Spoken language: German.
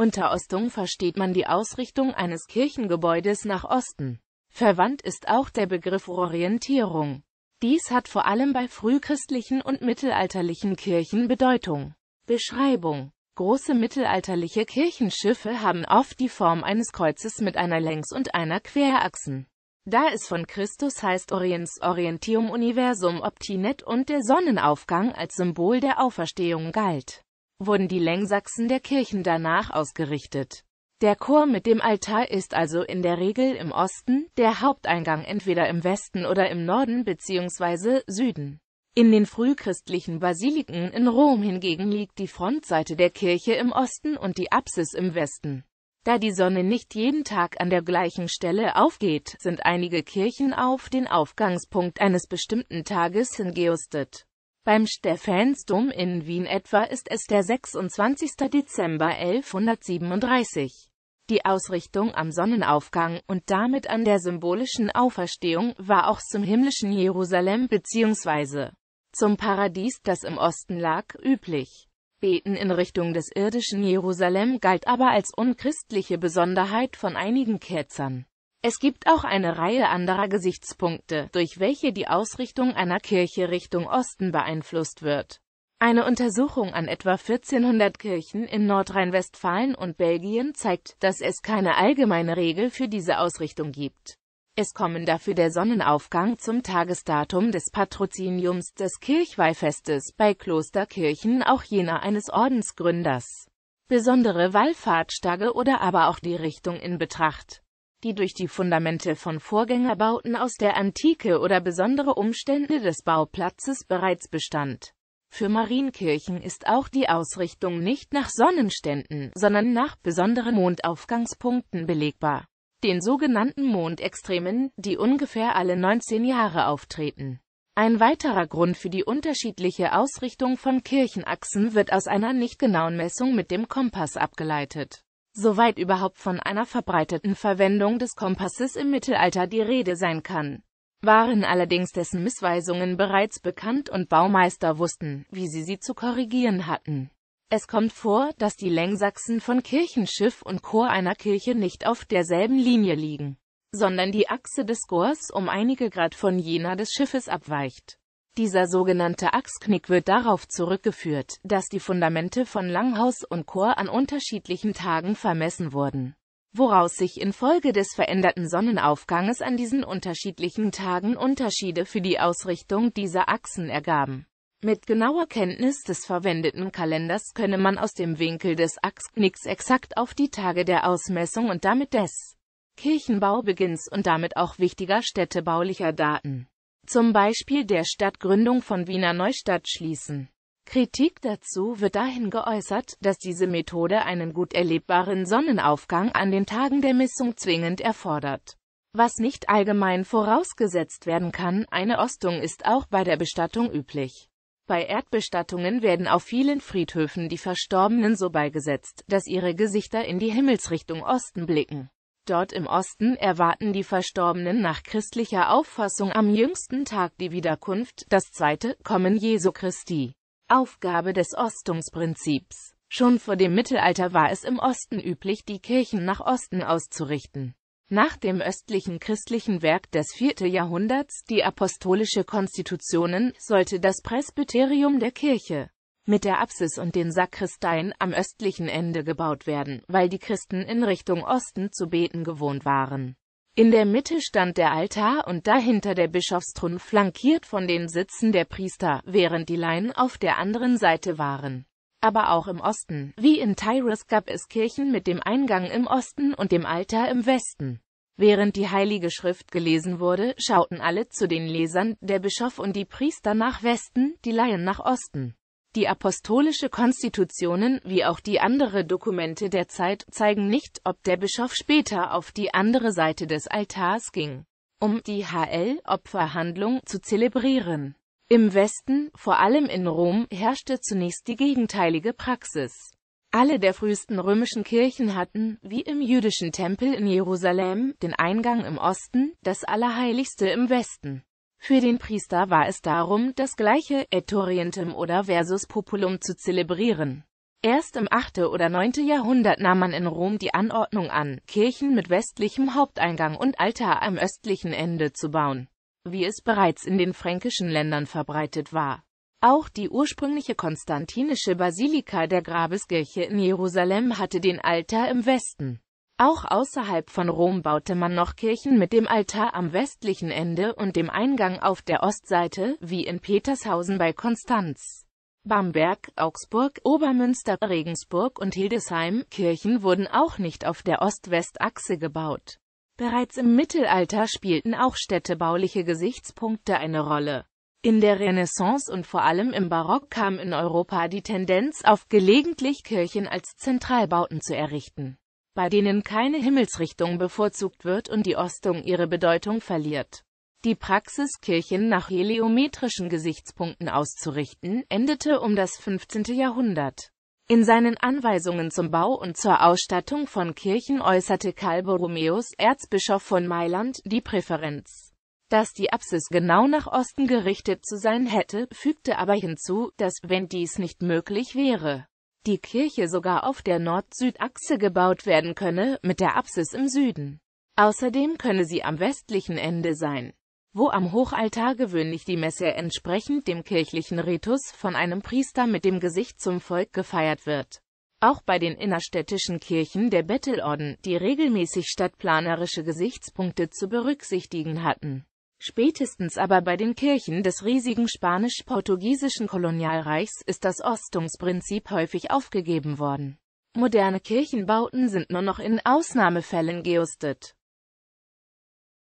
Unter Ostung versteht man die Ausrichtung eines Kirchengebäudes nach Osten. Verwandt ist auch der Begriff Orientierung. Dies hat vor allem bei frühchristlichen und mittelalterlichen Kirchen Bedeutung. Beschreibung Große mittelalterliche Kirchenschiffe haben oft die Form eines Kreuzes mit einer Längs- und einer Querachsen. Da es von Christus heißt Oriens Orientium Universum Optinet und der Sonnenaufgang als Symbol der Auferstehung galt wurden die Längsachsen der Kirchen danach ausgerichtet. Der Chor mit dem Altar ist also in der Regel im Osten, der Haupteingang entweder im Westen oder im Norden bzw. Süden. In den frühchristlichen Basiliken in Rom hingegen liegt die Frontseite der Kirche im Osten und die Apsis im Westen. Da die Sonne nicht jeden Tag an der gleichen Stelle aufgeht, sind einige Kirchen auf den Aufgangspunkt eines bestimmten Tages hingeustet. Beim Stephansdom in Wien etwa ist es der 26. Dezember 1137. Die Ausrichtung am Sonnenaufgang und damit an der symbolischen Auferstehung war auch zum himmlischen Jerusalem bzw. zum Paradies, das im Osten lag, üblich. Beten in Richtung des irdischen Jerusalem galt aber als unchristliche Besonderheit von einigen Ketzern. Es gibt auch eine Reihe anderer Gesichtspunkte, durch welche die Ausrichtung einer Kirche Richtung Osten beeinflusst wird. Eine Untersuchung an etwa 1400 Kirchen in Nordrhein-Westfalen und Belgien zeigt, dass es keine allgemeine Regel für diese Ausrichtung gibt. Es kommen dafür der Sonnenaufgang zum Tagesdatum des Patroziniums des Kirchweihfestes bei Klosterkirchen auch jener eines Ordensgründers, besondere Wallfahrtstage oder aber auch die Richtung in Betracht die durch die Fundamente von Vorgängerbauten aus der Antike oder besondere Umstände des Bauplatzes bereits bestand. Für Marienkirchen ist auch die Ausrichtung nicht nach Sonnenständen, sondern nach besonderen Mondaufgangspunkten belegbar, den sogenannten Mondextremen, die ungefähr alle 19 Jahre auftreten. Ein weiterer Grund für die unterschiedliche Ausrichtung von Kirchenachsen wird aus einer nicht genauen Messung mit dem Kompass abgeleitet soweit überhaupt von einer verbreiteten Verwendung des Kompasses im Mittelalter die Rede sein kann. Waren allerdings dessen Missweisungen bereits bekannt und Baumeister wussten, wie sie sie zu korrigieren hatten. Es kommt vor, dass die Längsachsen von Kirchenschiff und Chor einer Kirche nicht auf derselben Linie liegen, sondern die Achse des Chors um einige Grad von jener des Schiffes abweicht. Dieser sogenannte Achsknick wird darauf zurückgeführt, dass die Fundamente von Langhaus und Chor an unterschiedlichen Tagen vermessen wurden, woraus sich infolge des veränderten Sonnenaufganges an diesen unterschiedlichen Tagen Unterschiede für die Ausrichtung dieser Achsen ergaben. Mit genauer Kenntnis des verwendeten Kalenders könne man aus dem Winkel des Achsknicks exakt auf die Tage der Ausmessung und damit des Kirchenbaubeginns und damit auch wichtiger städtebaulicher Daten zum Beispiel der Stadtgründung von Wiener Neustadt schließen. Kritik dazu wird dahin geäußert, dass diese Methode einen gut erlebbaren Sonnenaufgang an den Tagen der Missung zwingend erfordert. Was nicht allgemein vorausgesetzt werden kann, eine Ostung ist auch bei der Bestattung üblich. Bei Erdbestattungen werden auf vielen Friedhöfen die Verstorbenen so beigesetzt, dass ihre Gesichter in die Himmelsrichtung Osten blicken. Dort im Osten erwarten die Verstorbenen nach christlicher Auffassung am jüngsten Tag die Wiederkunft, das zweite Kommen Jesu Christi. Aufgabe des Ostungsprinzips Schon vor dem Mittelalter war es im Osten üblich, die Kirchen nach Osten auszurichten. Nach dem östlichen christlichen Werk des 4. Jahrhunderts, die Apostolische Konstitutionen, sollte das Presbyterium der Kirche mit der Apsis und den Sakristeien am östlichen Ende gebaut werden, weil die Christen in Richtung Osten zu beten gewohnt waren. In der Mitte stand der Altar und dahinter der Bischofsthron flankiert von den Sitzen der Priester, während die Laien auf der anderen Seite waren. Aber auch im Osten, wie in Tyrus gab es Kirchen mit dem Eingang im Osten und dem Altar im Westen. Während die Heilige Schrift gelesen wurde, schauten alle zu den Lesern, der Bischof und die Priester nach Westen, die Laien nach Osten. Die apostolische Konstitutionen wie auch die andere Dokumente der Zeit zeigen nicht, ob der Bischof später auf die andere Seite des Altars ging, um die HL-Opferhandlung zu zelebrieren. Im Westen, vor allem in Rom, herrschte zunächst die gegenteilige Praxis. Alle der frühesten römischen Kirchen hatten, wie im jüdischen Tempel in Jerusalem, den Eingang im Osten, das Allerheiligste im Westen. Für den Priester war es darum, das gleiche Etorientum oder versus populum zu zelebrieren. Erst im 8. oder 9. Jahrhundert nahm man in Rom die Anordnung an, Kirchen mit westlichem Haupteingang und Altar am östlichen Ende zu bauen, wie es bereits in den fränkischen Ländern verbreitet war. Auch die ursprüngliche konstantinische Basilika der Grabeskirche in Jerusalem hatte den Altar im Westen. Auch außerhalb von Rom baute man noch Kirchen mit dem Altar am westlichen Ende und dem Eingang auf der Ostseite, wie in Petershausen bei Konstanz. Bamberg, Augsburg, Obermünster, Regensburg und Hildesheim, Kirchen wurden auch nicht auf der Ost-West-Achse gebaut. Bereits im Mittelalter spielten auch städtebauliche Gesichtspunkte eine Rolle. In der Renaissance und vor allem im Barock kam in Europa die Tendenz auf, gelegentlich Kirchen als Zentralbauten zu errichten bei denen keine Himmelsrichtung bevorzugt wird und die Ostung ihre Bedeutung verliert. Die Praxis, Kirchen nach heliometrischen Gesichtspunkten auszurichten, endete um das 15. Jahrhundert. In seinen Anweisungen zum Bau und zur Ausstattung von Kirchen äußerte Karl Borromeus, Erzbischof von Mailand, die Präferenz, dass die Apsis genau nach Osten gerichtet zu sein hätte, fügte aber hinzu, dass, wenn dies nicht möglich wäre, die Kirche sogar auf der Nord-Süd-Achse gebaut werden könne, mit der Apsis im Süden. Außerdem könne sie am westlichen Ende sein, wo am Hochaltar gewöhnlich die Messe entsprechend dem kirchlichen Ritus von einem Priester mit dem Gesicht zum Volk gefeiert wird. Auch bei den innerstädtischen Kirchen der Bettelorden, die regelmäßig stadtplanerische Gesichtspunkte zu berücksichtigen hatten Spätestens aber bei den Kirchen des riesigen spanisch-portugiesischen Kolonialreichs ist das Ostungsprinzip häufig aufgegeben worden. Moderne Kirchenbauten sind nur noch in Ausnahmefällen geostet